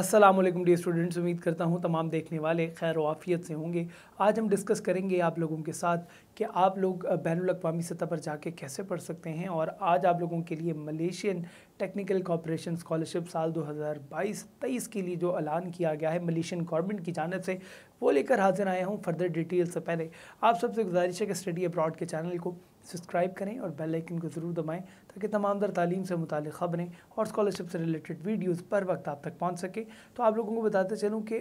अस्सलाम वालेकुम D students उम्मीद करता हूँ तमाम देखने वाले खैर वाफ़ियत से होंगे आज हम डिस्कस करेंगे आप लोगों के साथ कि आप लोग बैन अवी सतह पर जाके कैसे पढ़ सकते हैं और आज आप लोगों के लिए मलेशियन टेक्निकल कॉपरेशन स्कॉलरशिप साल 2022-23 के लिए जो ऐलान किया गया है मलेशियन गवर्नमेंट की जानब से वो लेकर हाजिर आया हूँ फर्दर डिटेल से पहले आप सबसे गुजारिश है कि स्टडी अब्रॉड के चैनल को सब्सक्राइब करें और बेल आइकन को ज़रूर दबाएं ताकि तमाम दर तालीम से मुतल ख़बरें और स्कॉलरशिप से रिलेटेड वीडियोस पर वक्त आप तक पहुंच सके तो आप लोगों को बताते चलूं कि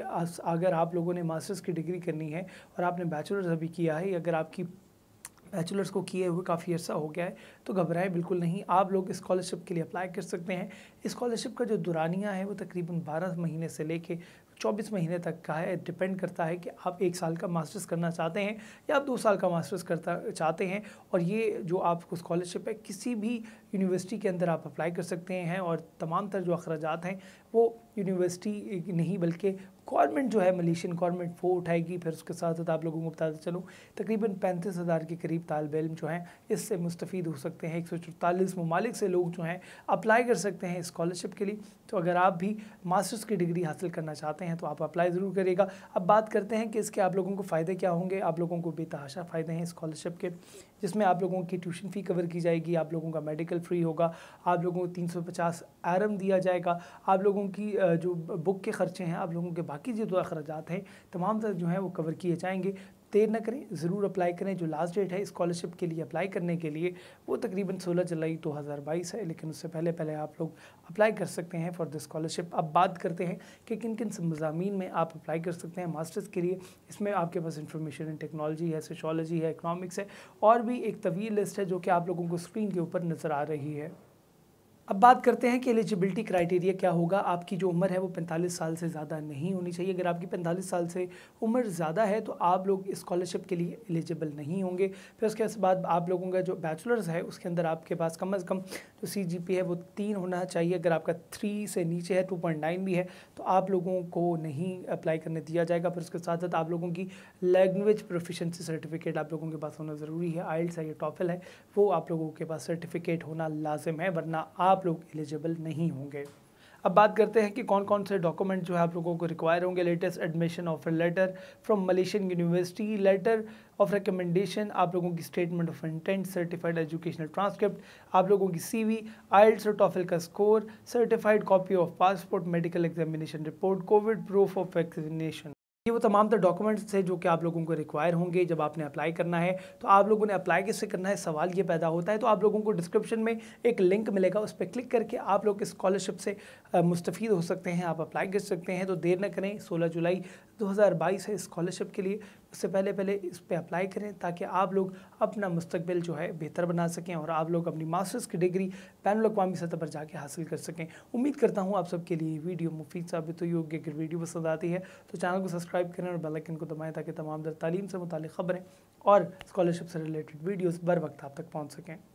अगर आप लोगों ने मास्टर्स की डिग्री करनी है और आपने बैचलर्स अभी किया है अगर आपकी बैचलर्स को किए हुए काफ़ी अर्सा हो गया है तो घबराएं बिल्कुल नहीं आप लोग स्कॉलरशिप के लिए अप्लाई कर सकते हैं स्कॉलरशिप का जो दुरानिया है वो तकरीबन 12 महीने से लेके 24 महीने तक का है डिपेंड करता है कि आप एक साल का मास्टर्स करना चाहते हैं या आप दो साल का मास्टर्स करता चाहते हैं और ये जो आपको स्कॉलरशिप है किसी भी यूनिवर्सिटी के अंदर आप अप्लाई कर सकते हैं और तमाम तर जो अखराज हैं वो यूनिवर्सिटी नहीं बल्कि गवर्नमेंट जो है मलेशियन गवर्नमेंट वो उठाएगी फिर उसके साथ साथ आप लोगों को बताते चलूँ तकरीबन पैंतीस हज़ार के करीब तालब इम जो हैं इससे मुस्तफ़ हो सकते हैं एक सौ चौतालीस ममालिक से लोग जो हैं अप्लाई कर सकते हैं स्कॉलरशिप के लिए तो अगर आप भी मास्टर्स की डिग्री हासिल करना चाहते हैं हैं तो आप अप्लाई ज़रूर करिएगा अब बात करते हैं कि इसके आप लोगों को फ़ायदे क्या होंगे आप लोगों को बेतहाशा फ़ायदे हैं स्कॉलरशिप के जिसमें आप लोगों की ट्यूशन फ़ी कवर की जाएगी आप लोगों का मेडिकल फ्री होगा आप लोगों को तीन सौ पचास आरम दिया जाएगा आप लोगों की जो बुक के ख़र्चे हैं आप लोगों के बाकी जो अखराज हैं तमाम जो हैं वो कवर किए जाएंगे देर ना करें ज़रूर अप्लाई करें जो लास्ट डेट है स्कॉलरशिप के लिए अप्लाई करने के लिए वो तकरीबन 16 जुलाई 2022 है लेकिन उससे पहले पहले आप लोग अप्लाई कर सकते हैं फॉर द स्कॉलरशिप अब बात करते हैं कि किन किन मजामी में आप अप्लाई कर सकते हैं मास्टर्स के लिए इसमें आपके पास इंफॉर्मेशन इन टेक्नोलॉजी है सोशोलॉजी है इकनॉमिक्स है और भी एक तवील लिस्ट है जो कि आप लोगों को स्क्रीन के ऊपर नज़र आ रही है अब बात करते हैं कि एलिजिबिलिटी क्राइटेरिया क्या होगा आपकी जो उम्र है वो 45 साल से ज़्यादा नहीं होनी चाहिए अगर आपकी 45 साल से उम्र ज़्यादा है तो आप लोग स्कॉलरशिप के लिए एलिजिबल नहीं होंगे फिर उसके बाद आप लोगों का जो बैचलर्स है उसके अंदर आपके पास कम अज़ कम जो सी है वो तीन होना चाहिए अगर आपका थ्री से नीचे है टू भी है तो आप लोगों को नहीं अप्लाई करने दिया जाएगा फिर उसके साथ साथ आप लोगों की लैंग्वेज प्रोफिशेंसी सर्टिफिकेट आप लोगों के पास होना ज़रूरी है आइल्स है या टॉफिल है वो आप लोगों के पास सर्टिफिकेट होना लाजिम है वरना आप आप लोग एलिजिबल नहीं होंगे अब बात करते हैं कि कौन कौन से डॉक्यूमेंट जो है आप लोगों को रिक्वायर होंगे latest admission offer letter from Malaysian university letter of recommendation आप लोगों की statement of intent certified educational transcript आप लोगों की सी वी आइल्स और टॉफिल का score certified copy of passport medical examination report Covid proof of vaccination ये वो तमाम तर डॉक्यूमेंट्स थे जो कि आप लोगों को रिक्वायर होंगे जब आपने अप्लाई करना है तो आप लोगों ने अप्लाई कैसे करना है सवाल ये पैदा होता है तो आप लोगों को डिस्क्रिप्शन में एक लिंक मिलेगा उस पर क्लिक करके आप लोग स्कॉलरशिप से मुस्तफ़ हो सकते हैं आप अप्लाई कर सकते हैं तो देर न करें सोलह जुलाई दो है स्कॉलरशिप के लिए उससे पहले पहले इस पर अप्लाई करें ताकि आप लोग अपना मुस्तबिल जो है बेहतर बना सकें और आप लोग अपनी मास्टर्स की डिग्री बैन अवी सतह पर जाके हासिल कर सकें उम्मीद करता हूँ आप सबके लिए वीडियो मुफीद साबित हुई होगी अगर वीडियो पसंद आती है तो चैनल को सब्सक्राइब करें और बेलकिन को दबाएँ ताकि तमाम दर तालीम से मुतल ख़बरें और स्कॉलरशिप से रिलेटेड वीडियोज़ बर वक्त आप तक पहुँच सकें